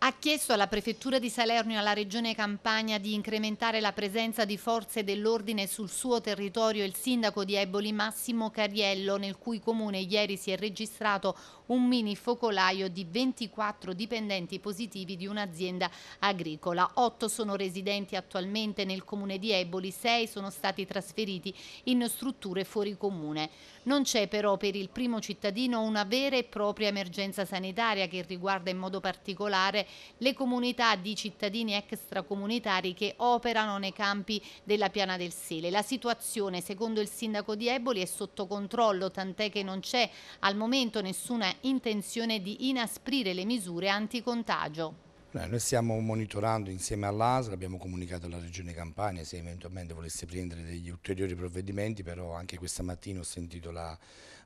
ha chiesto alla Prefettura di Salerno e alla Regione Campania di incrementare la presenza di forze dell'ordine sul suo territorio il sindaco di Eboli Massimo Cariello, nel cui comune ieri si è registrato un mini focolaio di 24 dipendenti positivi di un'azienda agricola. 8 sono residenti attualmente nel comune di Eboli, 6 sono stati trasferiti in strutture fuori comune. Non c'è però per il primo cittadino una vera e propria emergenza sanitaria che riguarda in modo particolare le comunità di cittadini extracomunitari che operano nei campi della Piana del Sele. La situazione, secondo il sindaco di Eboli, è sotto controllo, tant'è che non c'è al momento nessuna intenzione di inasprire le misure anticontagio. Noi stiamo monitorando insieme all'ASL, abbiamo comunicato alla Regione Campania se eventualmente volesse prendere degli ulteriori provvedimenti, però anche questa mattina ho sentito la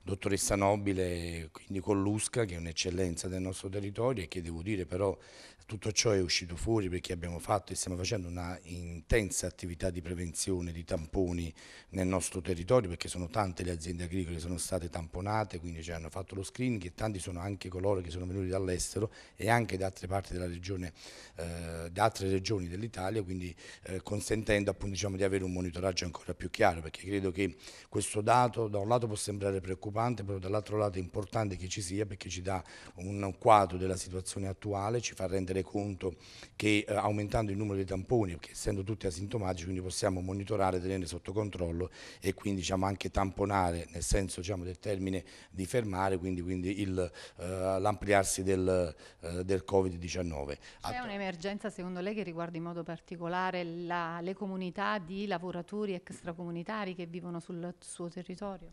dottoressa Nobile, quindi l'USCA che è un'eccellenza del nostro territorio e che devo dire però tutto ciò è uscito fuori perché abbiamo fatto e stiamo facendo una intensa attività di prevenzione di tamponi nel nostro territorio perché sono tante le aziende agricole che sono state tamponate, quindi ci hanno fatto lo screening e tanti sono anche coloro che sono venuti dall'estero e anche da altre parti della regione, eh, da altre regioni dell'Italia, quindi eh, consentendo appunto diciamo, di avere un monitoraggio ancora più chiaro perché credo che questo dato da un lato può sembrare preoccupante preoccupante, però dall'altro lato è importante che ci sia perché ci dà un quadro della situazione attuale, ci fa rendere conto che eh, aumentando il numero dei tamponi, perché essendo tutti asintomatici, quindi possiamo monitorare, tenere sotto controllo e quindi diciamo, anche tamponare, nel senso diciamo, del termine di fermare, quindi, quindi eh, l'ampliarsi eh, del, eh, del Covid-19. C'è un'emergenza secondo lei che riguarda in modo particolare la, le comunità di lavoratori extracomunitari che vivono sul suo territorio?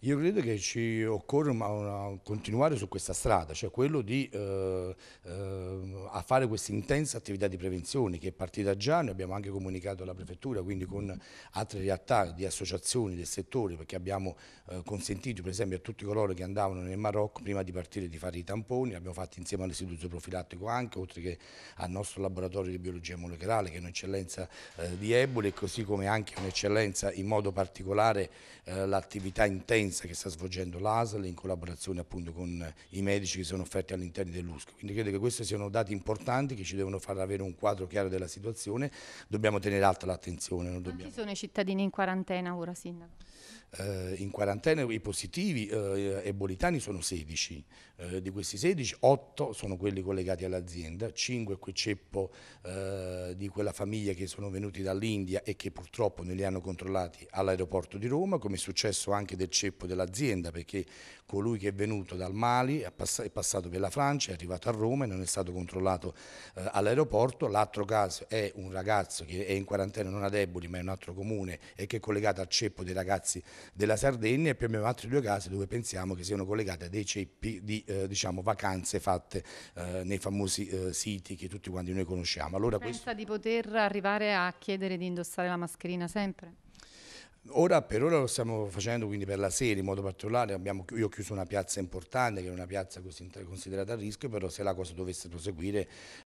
Io credo che ci occorre una, una, continuare su questa strada, cioè quello di eh, eh, fare questa intensa attività di prevenzione che è partita già, noi abbiamo anche comunicato alla Prefettura, quindi con altre realtà di associazioni del settore, perché abbiamo eh, consentito per esempio a tutti coloro che andavano nel Marocco prima di partire di fare i tamponi, l'abbiamo fatto insieme all'istituto profilattico anche, oltre che al nostro laboratorio di biologia molecolare che è un'eccellenza eh, di Ebola e così come anche un'eccellenza in modo particolare eh, l'attività intensa che sta svolgendo svolgendo l'ASL in collaborazione appunto con i medici che sono offerti all'interno dell'USC. Quindi credo che questi siano dati importanti che ci devono far avere un quadro chiaro della situazione, dobbiamo tenere alta l'attenzione. Quanti sono i cittadini in quarantena ora Sindaco? Eh, in quarantena i positivi eh, ebolitani sono 16, eh, di questi 16 8 sono quelli collegati all'azienda, 5 quel ceppo eh, di quella famiglia che sono venuti dall'India e che purtroppo non li hanno controllati all'aeroporto di Roma, come è successo anche del ceppo dell'azienda vicenda perché colui che è venuto dal Mali è passato per la Francia, è arrivato a Roma e non è stato controllato eh, all'aeroporto. L'altro caso è un ragazzo che è in quarantena non a Deboli ma è un altro comune e che è collegato al ceppo dei ragazzi della Sardegna e poi abbiamo altri due casi dove pensiamo che siano collegati a dei ceppi di eh, diciamo, vacanze fatte eh, nei famosi eh, siti che tutti quanti noi conosciamo. Allora, Pensa questo... di poter arrivare a chiedere di indossare la mascherina sempre? Ora per ora lo stiamo facendo quindi per la serie in modo particolare, abbiamo, io ho chiuso una piazza importante che è una piazza considerata a rischio, però se la cosa dovesse proseguire